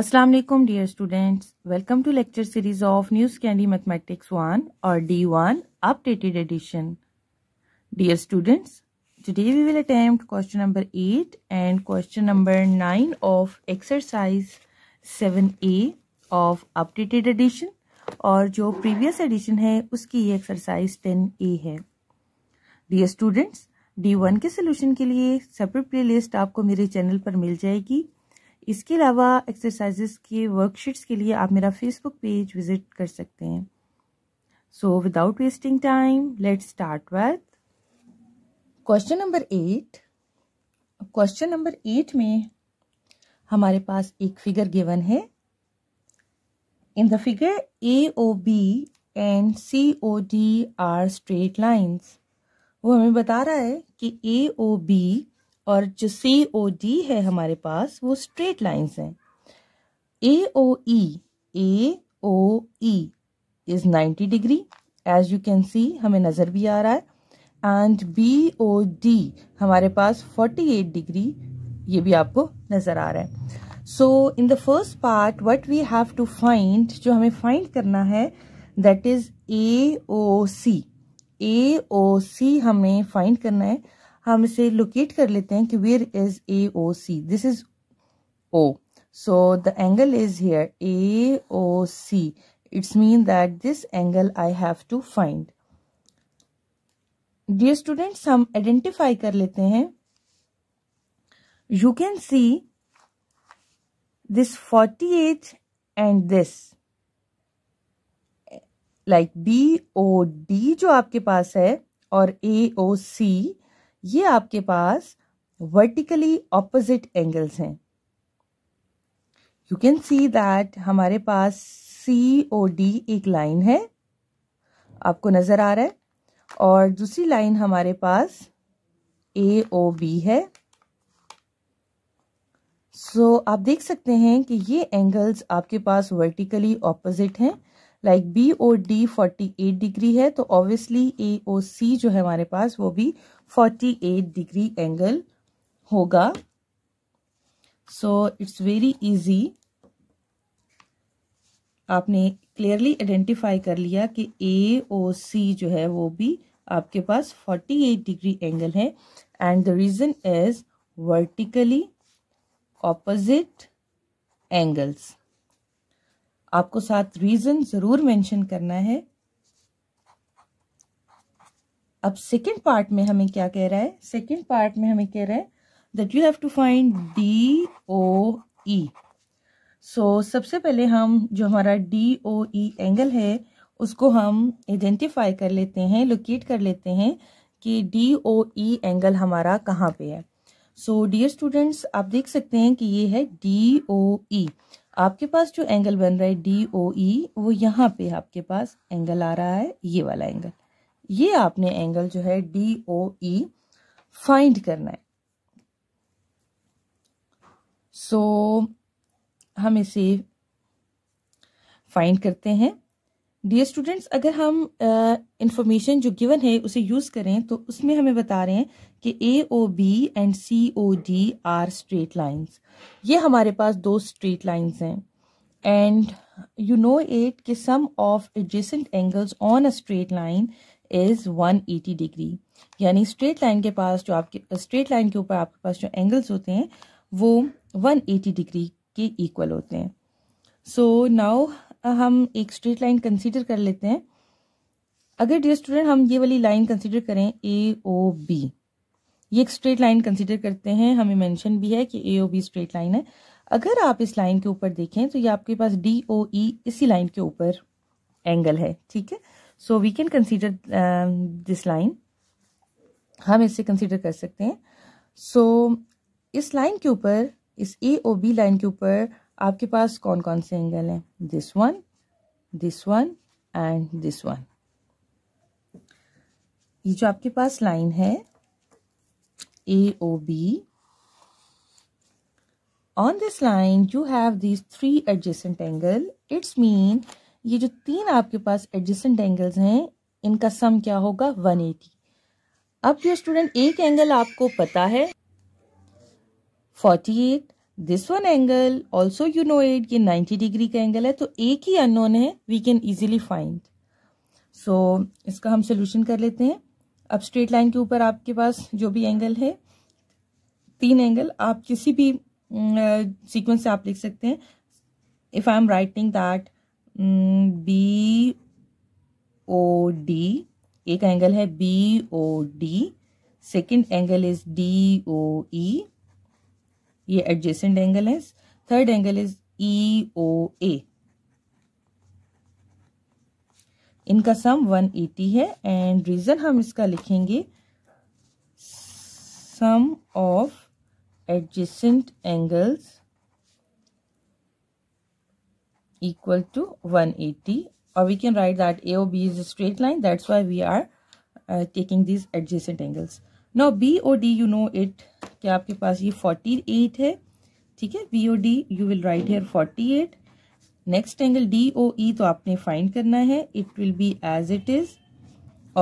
अस्सलाम वालेकुम dear students welcome to lecture series of news candy mathematics one और D one updated edition dear students today we will attempt question number eight and question number nine of exercise seven A of updated edition और जो previous addition है उसकी exercise ten A है dear students D one के solution के लिए separate play list आपको मेरे चैनल पर मिल जाएगी इसके अलावा एक्सरसाइजेस के वर्कशीट्स के लिए आप मेरा फेसबुक पेज विजिट कर सकते हैं so without wasting time let start with question number eight question number eight में हमारे पास एक फिगर गिवन है in the figure A O B and C O D are straight lines वो हमें बता रहा है कि ए बी और जो सी ओ डी है हमारे पास वो स्ट्रेट लाइंस हैं A O E A O E is ninety degree as you can see हमें नज़र भी आ रहा है एंड बी ओ डी हमारे पास फोर्टी एट डिग्री ये भी आपको नज़र आ रहा है so in the first part what we have to find जो हमें फाइंड करना है that is a O C A O सी हमें फाइंड करना है हम इसे लोकेट कर लेते हैं कि where is A O C this is O so the angle is here A O C it's mean that this angle I have to find dear students हम आइडेंटिफाई कर लेते हैं you can see this forty and this like B O D जो आपके पास है और A C ये आपके पास वर्टिकली ऑपोजिट एंगल्स हैं यू कैन सी दैट हमारे पास सी ओ डी एक लाइन है आपको नजर आ रहा है और दूसरी लाइन हमारे पास ए ओ बी है सो so, आप देख सकते हैं कि ये एंगल्स आपके पास वर्टिकली ऑपोजिट हैं like B O D forty eight degree है तो ऑब्वियसली ए ओ सी जो है हमारे पास वो भी फोर्टी एट डिग्री एंगल होगा सो इट्स वेरी इजी आपने क्लियरली आइडेंटिफाई कर लिया कि ए ओ सी जो है वो भी आपके पास फोर्टी एट डिग्री एंगल है and the reason is vertically opposite angles आपको साथ रीजन जरूर मेंशन करना है अब सेकंड पार्ट में हमें क्या कह रहा है सेकंड पार्ट में हमें कह रहा है that you have to find D O E so सबसे पहले हम जो हमारा डी ओ ई एंगल है उसको हम आइडेंटिफाई कर लेते हैं लोकेट कर लेते हैं कि डी ओ ई एंगल हमारा कहाँ पे है सो डियर स्टूडेंट्स आप देख सकते हैं कि ये है डी ओ ई आपके पास जो एंगल बन रहा है डी ओ ई वो यहाँ पे आपके पास एंगल आ रहा है ये वाला एंगल ये आपने एंगल जो है डी ओ ई फाइंड करना है सो so, हम इसे फाइंड करते हैं डियर स्टूडेंट्स अगर हम इंफॉर्मेशन uh, जो गिवन है उसे यूज़ करें तो उसमें हमें बता रहे हैं कि A O B and C O D are straight lines ये हमारे पास दो स्ट्रेट लाइंस हैं एंड यू नो इट कि sum of adjacent angles on a straight line is 180 degree यानी स्ट्रेट लाइन के पास जो आपके स्ट्रेट लाइन के ऊपर आपके पास जो एंगल्स होते हैं वो 180 डिग्री के इक्वल होते हैं सो नाउ हम एक स्ट्रेट लाइन कंसीडर कर लेते हैं अगर डियर स्टूडेंट हम ये वाली लाइन कंसीडर करें ए ओ बी ये एक स्ट्रेट लाइन कंसीडर करते हैं हमें मेंशन भी है कि A O B straight line है अगर आप इस लाइन के ऊपर देखें तो ये आपके पास डी ओ ई इसी लाइन के ऊपर एंगल है ठीक है so we can consider this line हम इसे कंसीडर कर सकते हैं सो so, इस लाइन के ऊपर इस ए ओ बी लाइन के ऊपर आपके पास कौन कौन से एंगल हैं this one this one and this one ये जो आपके पास लाइन है A O B on this line you have this three adjacent angle it's mean ये जो तीन आपके पास एडजस्टेंट एंगल्स हैं इनका सम क्या होगा वन एटी अब जो स्टूडेंट एक एंगल आपको पता है forty eight this one angle also you know it ये 90 डिग्री का एंगल है तो एक ही अनोन है we can easily find so इसका हम सोल्यूशन कर लेते हैं अब स्ट्रेट लाइन के ऊपर आपके पास जो भी एंगल है तीन एंगल आप किसी भी सीक्वेंस uh, से आप लिख सकते हैं if I am writing that B O D एक एंगल है B O D second angle is D O E ये एडजेसेंट एंगल है third angle is E O A इनका सम 180 है एंड रीजन हम इसका लिखेंगे sum of adjacent angles equal to 180 eighty और we can write that A O B is straight line that's why we are taking this adjacent angles no B O D you know it कि आपके पास ये forty eight है ठीक है B O D you will write here forty eight next angle D O E तो आपने find करना है it will be as it is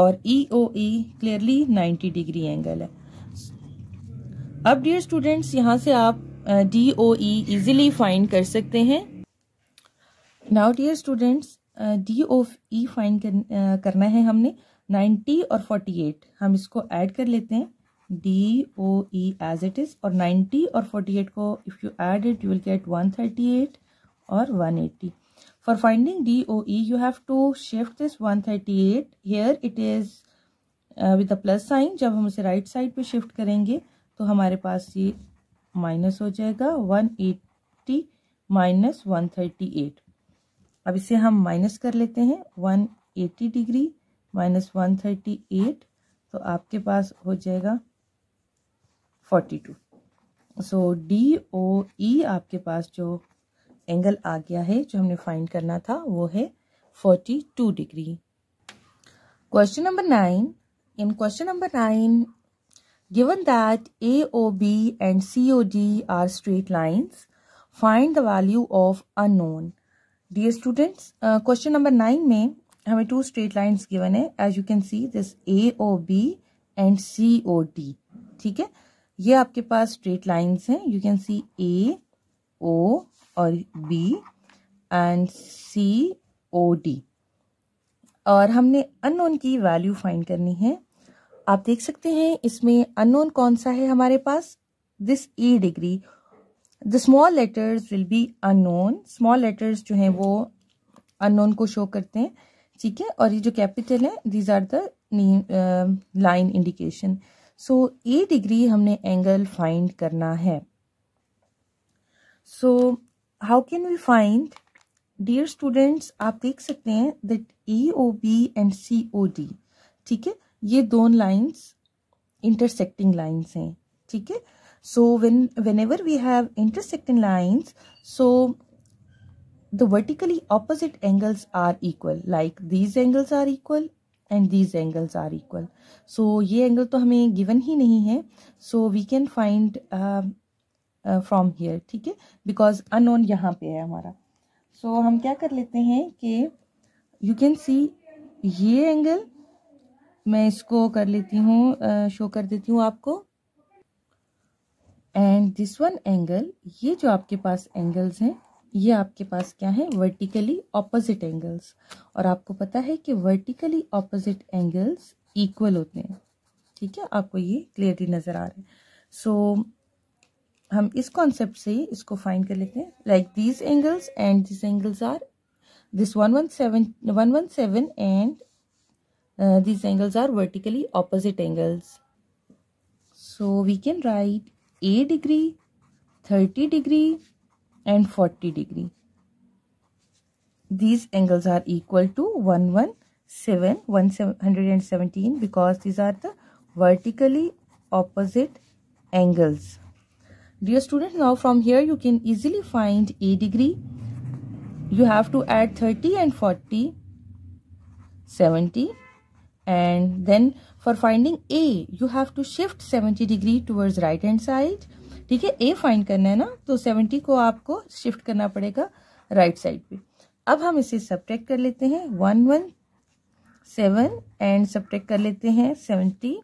और E O E clearly ninety degree angle है अब डियर स्टूडेंट्स यहाँ से आप D O E easily find कर सकते हैं now dear students D O ई फाइंड करना है हमने नाइन्टी और फोर्टी एट हम इसको ऐड कर लेते हैं D O E as it is और नाइन्टी और फोर्टी एट को if you add it you will get one thirty eight और one eighty for finding D O E you have to shift this one thirty eight here it is with the plus sign जब हम इसे right side पर shift करेंगे तो हमारे पास ये minus हो जाएगा one eighty minus one thirty eight अब इसे हम माइनस कर लेते हैं one eighty degree minus one thirty eight तो आपके पास हो जाएगा forty two so D O E आपके पास जो एंगल आ गया है जो हमने फाइंड करना था वो है forty two degree question number nine in question number nine given that A O B and C O D are straight lines find the value of unknown dear students question number nine में हमें two straight line given है as you can see this A O B and C O D ठीक है ये आपके पास straight lines हैं you can see A O और B and C O D और हमने अननोन की वैल्यू फाइंड करनी है आप देख सकते हैं इसमें अननोन कौन सा है हमारे पास this A degree the small letters will be unknown small letters जो हैं वो अननोन को शो करते हैं ठीक है और ये जो कैपिटल है these are the line indication so A degree हमने एंगल फाइंड करना है so how can we find dear students आप देख सकते हैं that E O B and C O D ठीक है ये दोनों लाइन्स इंटरसेक्टिंग लाइन्स हैं ठीक है so when whenever we have intersecting lines so the vertically opposite angles are equal like these angles are equal and these angles are equal so ye angle to hame given hi nahi hai so we can find uh, uh, from here theek hai because unknown yahan pe hai hamara so hum kya kar lete hain ki you can see ye angle मैं इसको कर लेती हूँ show कर देती हूँ आपको and this one angle ये जो आपके पास एंगल्स हैं ये आपके पास क्या है वर्टिकली ऑपोजिट एंगल्स और आपको पता है कि वर्टिकली ऑपोजिट एंगल्स इक्वल होते हैं ठीक है आपको ये क्लियरली नज़र आ रहा है सो so, हम इस कॉन्सेप्ट से इसको फाइंड कर लेते हैं like these angles and this angles are this one one seven one one seven and these angles are vertically opposite angles so we can write A degree thirty degree and 40 degree. These angles are equal to 117, 117 because these are the vertically opposite angles. Dear students, now from here you can easily find A degree. You have to add 30 and 40, 70 and then for finding A, you have to shift 70 degree towards right hand side ठीक है ए find करना है ना तो seventy को आपको shift करना पड़ेगा राइट साइड पे अब हम इसे सब्ट्रैक्ट कर लेते हैं one one seven and subtract कर लेते हैं seventy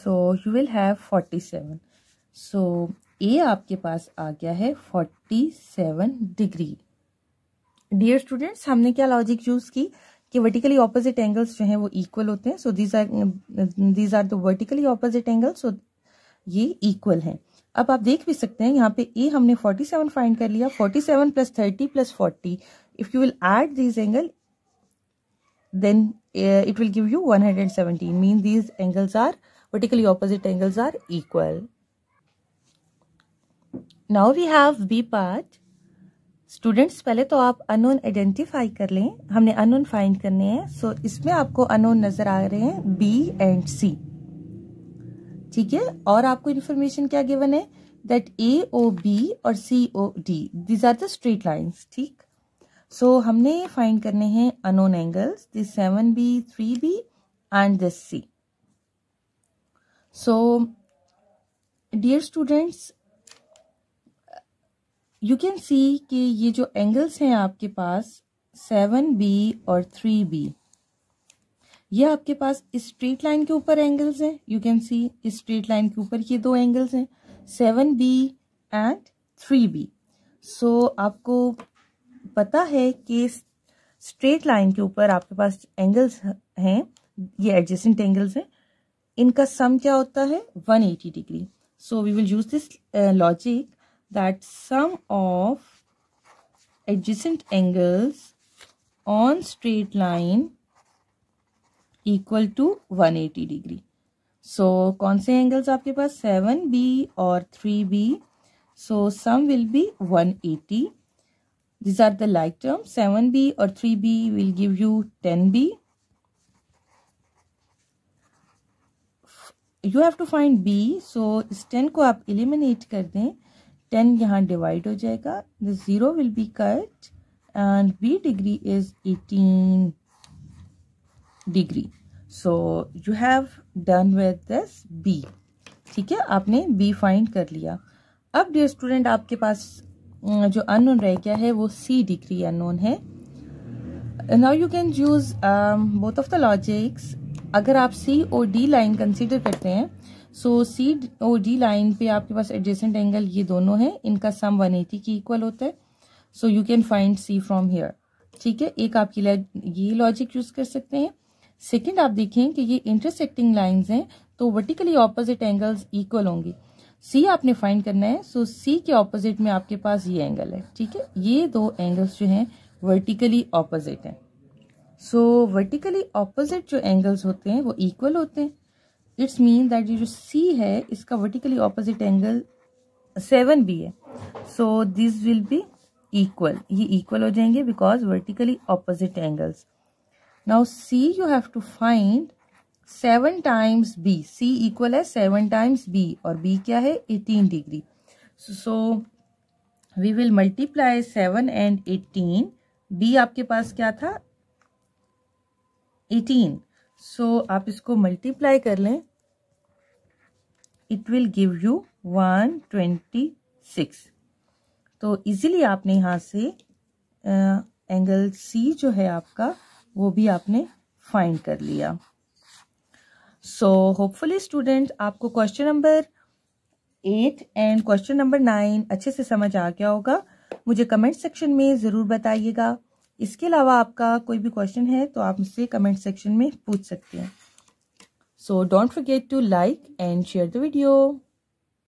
so you will have forty seven so A आपके पास आ गया है forty seven degree dear students हमने क्या लॉजिक यूज़ की कि वर्टिकली ऑपोजिट एंगल्स जो हैं वो इक्वल होते हैं so these are these are the vertically opposite angles so ये इक्वल हैं अब आप देख भी सकते हैं यहाँ पे ए हमने 47 फाइंड कर लिया 47 seven plus thirty plus forty if you will add these angle then it will give you 117 hundred seventeen mean these angles are vertically opposite angles are equal now we have B part students पहले तो आप unknown identify कर लें हमने unknown find करने हैं सो so, इसमें आपको अनोन नजर आ रहे हैं बी एंड सी ठीक है और आपको इन्फॉर्मेशन क्या गिवन है दैट ए ओ बी और C O D these are the straight lines ठीक सो हमने फाइंड करने हैं unknown angles this seven B three B and this C so dear students you can see कि ये जो angles हैं आपके पास सेवन बी और थ्री बी ये आपके पास स्ट्रेट लाइन के ऊपर एंगल्स हैं you can see straight line के ऊपर ये दो एंगल्स हैं seven B and three B so आपको पता है कि स्ट्रेट लाइन के ऊपर आपके पास एंगल्स हैं ये एडजेसेंट एंगल्स हैं इनका सम क्या होता है 180 degree so we will use this logic that sum of adjacent angles on straight line equal to 180 degree. So, kaun se angles aapke paas 7b or 3b. So, sum will be 180. These are the like terms. 7b or 3b will give you 10b. You have to find b. So, इस 10 ko aap eliminate kar dein ten यहाँ divide हो जाएगा the zero will be cut and B degree is eighteen degree so you have done with this B ठीक है आपने B find कर लिया अब डियर स्टूडेंट आपके पास जो अनोन रह गया है वो सी डिग्री अननोन है now you can use both of the logics अगर आप सी और डी लाइन कंसीडर करते हैं सो सी ओ डी लाइन पे आपके पास एडजेसेंट एंगल ये दोनों है इनका सम 180 की इक्वल होता है so you can find C from here ठीक है एक आपकी ये लॉजिक यूज कर सकते हैं सेकेंड आप देखें कि ये इंटरसेक्टिंग लाइन हैं तो वर्टिकली ऑपोजिट एंगल्स इक्वल होंगे सी आपने फाइंड करना है सो सी के ऑपोजिट में आपके पास ये एंगल है ठीक है ये दो एंगल्स जो हैं वर्टिकली ऑपोजिट हैं सो वर्टिकली ऑपोजिट जो एंगल्स होते हैं वो इक्वल होते हैं इट्स मीन दैट ये जो सी है इसका vertically opposite angle seven B है so this will be equal ये इक्वल हो जाएंगे because vertically opposite angles now C you have to find seven times B C equal है सेवन टाइम्स बी और बी क्या है eighteen degree so we will multiply seven and eighteen B आपके पास क्या था एटीन सो so, आप इसको मल्टीप्लाई कर लें it will give you one twenty six तो इजीली आपने यहाँ से एंगल एंगल सी जो है आपका वो भी आपने फाइंड कर लिया सो होपफुली स्टूडेंट आपको question number eight and question number nine अच्छे से समझ आ गया होगा मुझे कमेंट सेक्शन में ज़रूर बताइएगा इसके अलावा आपका कोई भी क्वेश्चन है तो आप मुझसे कमेंट सेक्शन में पूछ सकते हैं so don't forget to like and share the video